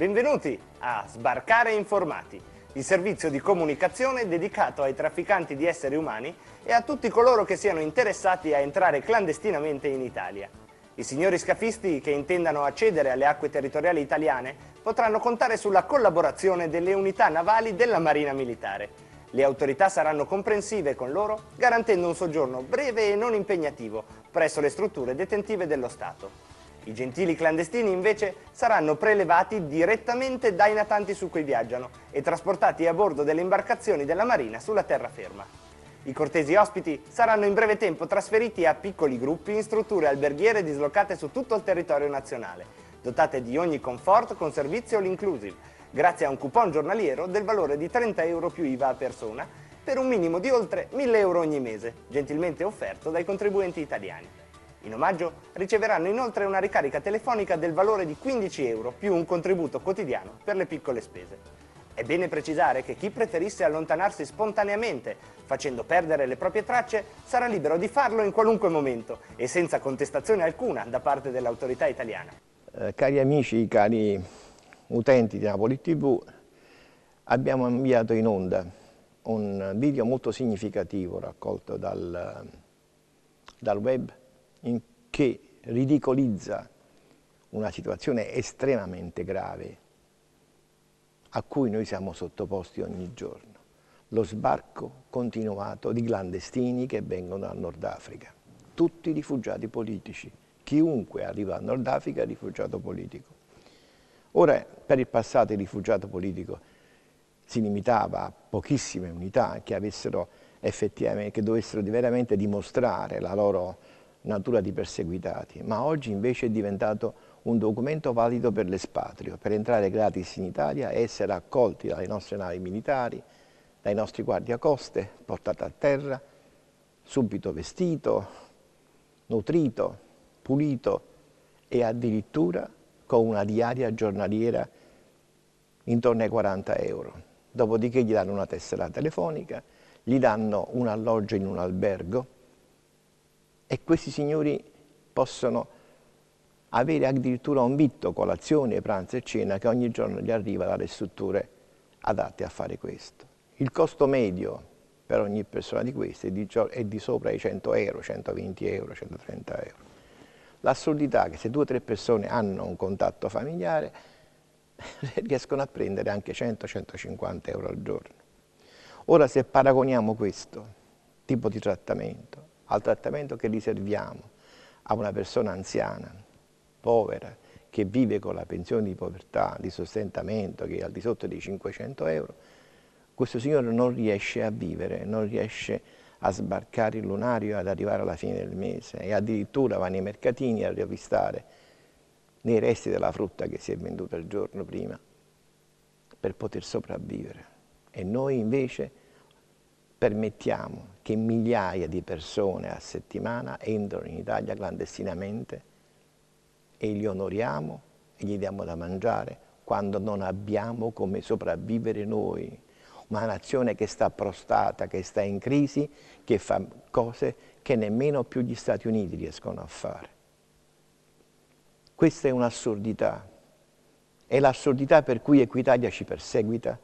Benvenuti a Sbarcare Informati, il servizio di comunicazione dedicato ai trafficanti di esseri umani e a tutti coloro che siano interessati a entrare clandestinamente in Italia. I signori scafisti che intendano accedere alle acque territoriali italiane potranno contare sulla collaborazione delle unità navali della Marina Militare. Le autorità saranno comprensive con loro, garantendo un soggiorno breve e non impegnativo presso le strutture detentive dello Stato. I gentili clandestini invece saranno prelevati direttamente dai natanti su cui viaggiano e trasportati a bordo delle imbarcazioni della Marina sulla terraferma. I cortesi ospiti saranno in breve tempo trasferiti a piccoli gruppi in strutture alberghiere dislocate su tutto il territorio nazionale, dotate di ogni comfort con servizio all'inclusive, grazie a un coupon giornaliero del valore di 30 euro più IVA a persona, per un minimo di oltre 1000 euro ogni mese, gentilmente offerto dai contribuenti italiani. In omaggio riceveranno inoltre una ricarica telefonica del valore di 15 euro più un contributo quotidiano per le piccole spese. È bene precisare che chi preferisse allontanarsi spontaneamente, facendo perdere le proprie tracce, sarà libero di farlo in qualunque momento e senza contestazione alcuna da parte dell'autorità italiana. Eh, cari amici, cari utenti di Napoli TV, abbiamo inviato in onda un video molto significativo raccolto dal, dal web che ridicolizza una situazione estremamente grave a cui noi siamo sottoposti ogni giorno, lo sbarco continuato di clandestini che vengono dal Nord Africa, tutti rifugiati politici, chiunque arriva al Nord Africa è rifugiato politico. Ora, per il passato il rifugiato politico si limitava a pochissime unità che, effettivamente, che dovessero veramente dimostrare la loro natura di perseguitati, ma oggi invece è diventato un documento valido per l'espatrio, per entrare gratis in Italia e essere accolti dalle nostre navi militari, dai nostri guardiacoste, portato a terra, subito vestito, nutrito, pulito e addirittura con una diaria giornaliera intorno ai 40 euro. Dopodiché gli danno una tessera telefonica, gli danno un alloggio in un albergo, e questi signori possono avere addirittura un vitto, colazione, pranzo e cena che ogni giorno gli arriva dalle strutture adatte a fare questo. Il costo medio per ogni persona di queste è di, è di sopra i 100 euro, 120 euro, 130 euro. L'assurdità è che se due o tre persone hanno un contatto familiare riescono a prendere anche 100-150 euro al giorno. Ora se paragoniamo questo tipo di trattamento al trattamento che riserviamo a una persona anziana, povera, che vive con la pensione di povertà, di sostentamento, che è al di sotto dei 500 euro, questo signore non riesce a vivere, non riesce a sbarcare il lunario ad arrivare alla fine del mese e addirittura va nei mercatini a riavvistare nei resti della frutta che si è venduta il giorno prima per poter sopravvivere. E noi invece permettiamo che migliaia di persone a settimana entrano in Italia clandestinamente e li onoriamo e gli diamo da mangiare quando non abbiamo come sopravvivere noi. Una nazione che sta prostata, che sta in crisi, che fa cose che nemmeno più gli Stati Uniti riescono a fare. Questa è un'assurdità. È l'assurdità per cui Equitalia ci perseguita,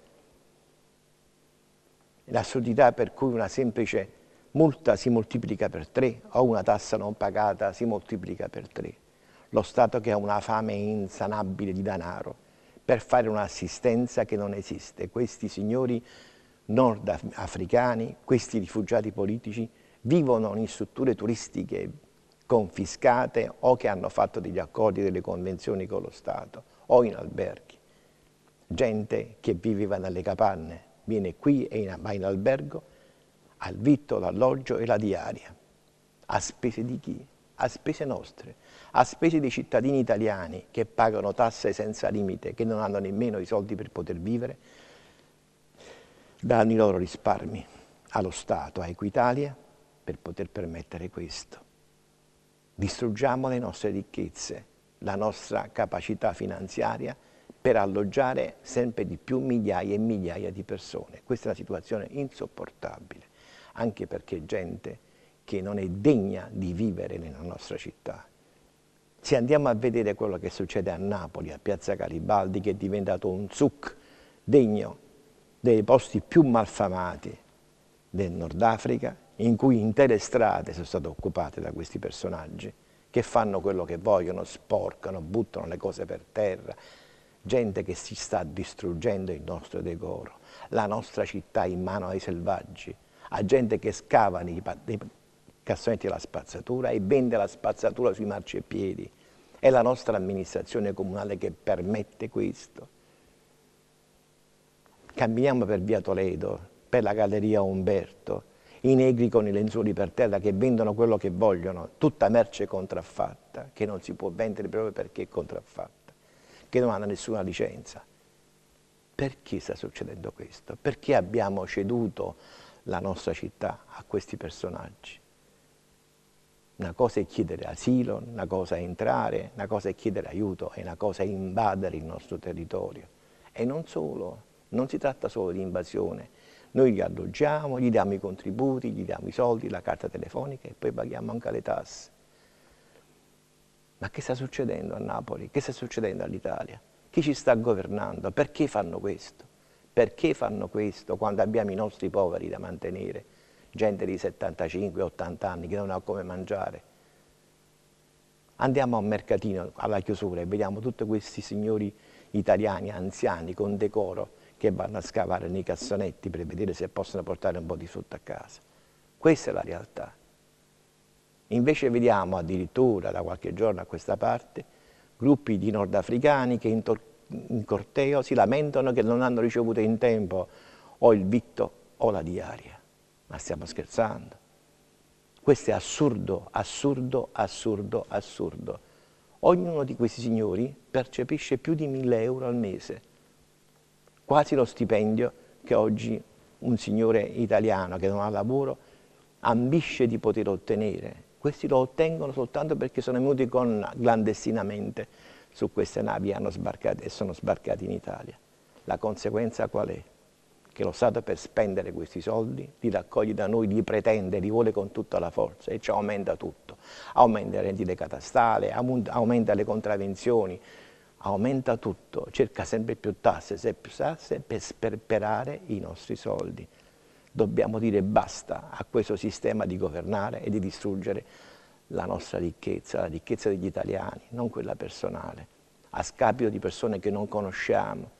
l'assurdità per cui una semplice multa si moltiplica per tre o una tassa non pagata si moltiplica per tre. Lo Stato che ha una fame insanabile di denaro per fare un'assistenza che non esiste. Questi signori nordafricani, questi rifugiati politici, vivono in strutture turistiche confiscate o che hanno fatto degli accordi, delle convenzioni con lo Stato o in alberghi. Gente che viveva nelle capanne, viene qui e va in albergo, al vitto, l'alloggio e la diaria, a spese di chi? A spese nostre, a spese dei cittadini italiani che pagano tasse senza limite, che non hanno nemmeno i soldi per poter vivere, danno i loro risparmi allo Stato, a Equitalia, per poter permettere questo. Distruggiamo le nostre ricchezze, la nostra capacità finanziaria per alloggiare sempre di più migliaia e migliaia di persone. Questa è una situazione insopportabile, anche perché gente che non è degna di vivere nella nostra città. Se andiamo a vedere quello che succede a Napoli, a Piazza Garibaldi, che è diventato un zuc degno dei posti più malfamati del Nord Africa, in cui intere strade sono state occupate da questi personaggi, che fanno quello che vogliono, sporcano, buttano le cose per terra, gente che si sta distruggendo il nostro decoro, la nostra città in mano ai selvaggi, a gente che scava nei, nei cassonetti della spazzatura e vende la spazzatura sui marciapiedi. È la nostra amministrazione comunale che permette questo. Camminiamo per via Toledo, per la Galleria Umberto, i negri con i lenzuoli per terra che vendono quello che vogliono, tutta merce contraffatta, che non si può vendere proprio perché è contraffatta che non hanno nessuna licenza. Perché sta succedendo questo? Perché abbiamo ceduto la nostra città a questi personaggi? Una cosa è chiedere asilo, una cosa è entrare, una cosa è chiedere aiuto e una cosa è invadere il nostro territorio. E non solo, non si tratta solo di invasione. Noi li alloggiamo, gli diamo i contributi, gli diamo i soldi, la carta telefonica e poi paghiamo anche le tasse ma che sta succedendo a Napoli? Che sta succedendo all'Italia? Chi ci sta governando? Perché fanno questo? Perché fanno questo quando abbiamo i nostri poveri da mantenere? Gente di 75-80 anni che non ha come mangiare. Andiamo a un mercatino alla chiusura e vediamo tutti questi signori italiani, anziani, con decoro, che vanno a scavare nei cassonetti per vedere se possono portare un po' di frutta a casa. Questa è la realtà. Invece vediamo addirittura da qualche giorno a questa parte gruppi di nordafricani che in, in corteo si lamentano che non hanno ricevuto in tempo o il vitto o la diaria. Ma stiamo scherzando. Questo è assurdo, assurdo, assurdo, assurdo. Ognuno di questi signori percepisce più di 1000 euro al mese, quasi lo stipendio che oggi un signore italiano che non ha lavoro ambisce di poter ottenere questi lo ottengono soltanto perché sono venuti con, clandestinamente su queste navi sbarcato, e sono sbarcati in Italia. La conseguenza qual è? Che lo Stato per spendere questi soldi li raccoglie da noi, li pretende, li vuole con tutta la forza e ci aumenta tutto. Aumenta le rendite catastale, aumenta le contravenzioni, aumenta tutto, cerca sempre più tasse, sempre più tasse per sperperare i nostri soldi dobbiamo dire basta a questo sistema di governare e di distruggere la nostra ricchezza, la ricchezza degli italiani, non quella personale, a scapito di persone che non conosciamo,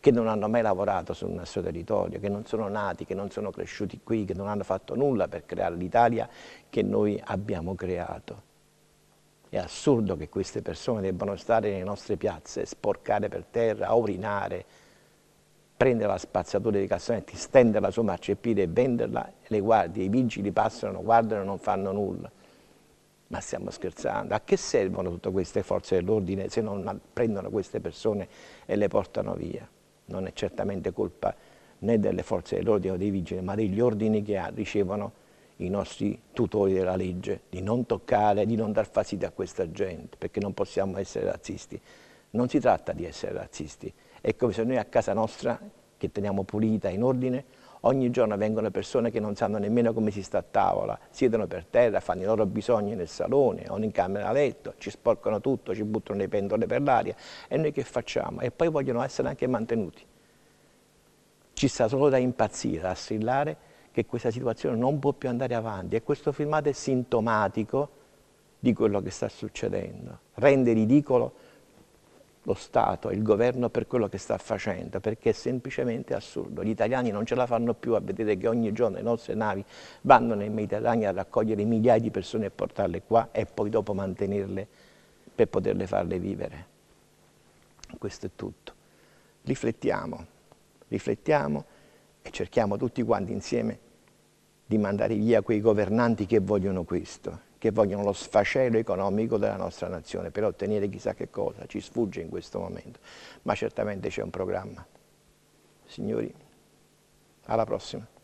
che non hanno mai lavorato sul nostro territorio, che non sono nati, che non sono cresciuti qui, che non hanno fatto nulla per creare l'Italia che noi abbiamo creato. È assurdo che queste persone debbano stare nelle nostre piazze, sporcare per terra, urinare, prendere la spazzatura dei Cassonetti, stendere la sua marciapiede e venderla, le guardie, i vigili passano, guardano e non fanno nulla. Ma stiamo scherzando, a che servono tutte queste forze dell'ordine se non prendono queste persone e le portano via? Non è certamente colpa né delle forze dell'ordine o dei vigili, ma degli ordini che ha, ricevono i nostri tutori della legge, di non toccare, di non dar fastidio a questa gente, perché non possiamo essere razzisti. Non si tratta di essere razzisti, è come se noi a casa nostra, che teniamo pulita, in ordine, ogni giorno vengono persone che non sanno nemmeno come si sta a tavola, siedono per terra, fanno i loro bisogni nel salone o in camera a letto, ci sporcano tutto, ci buttano le pentole per l'aria e noi che facciamo? E poi vogliono essere anche mantenuti. Ci sta solo da impazzire, da strillare che questa situazione non può più andare avanti e questo filmato è sintomatico di quello che sta succedendo, rende ridicolo lo Stato e il governo per quello che sta facendo, perché è semplicemente assurdo. Gli italiani non ce la fanno più a vedere che ogni giorno le nostre navi vanno nel Mediterraneo a raccogliere migliaia di persone e portarle qua e poi dopo mantenerle per poterle farle vivere. Questo è tutto. Riflettiamo, riflettiamo e cerchiamo tutti quanti insieme di mandare via quei governanti che vogliono questo che vogliono lo sfacelo economico della nostra nazione per ottenere chissà che cosa, ci sfugge in questo momento, ma certamente c'è un programma. Signori, alla prossima.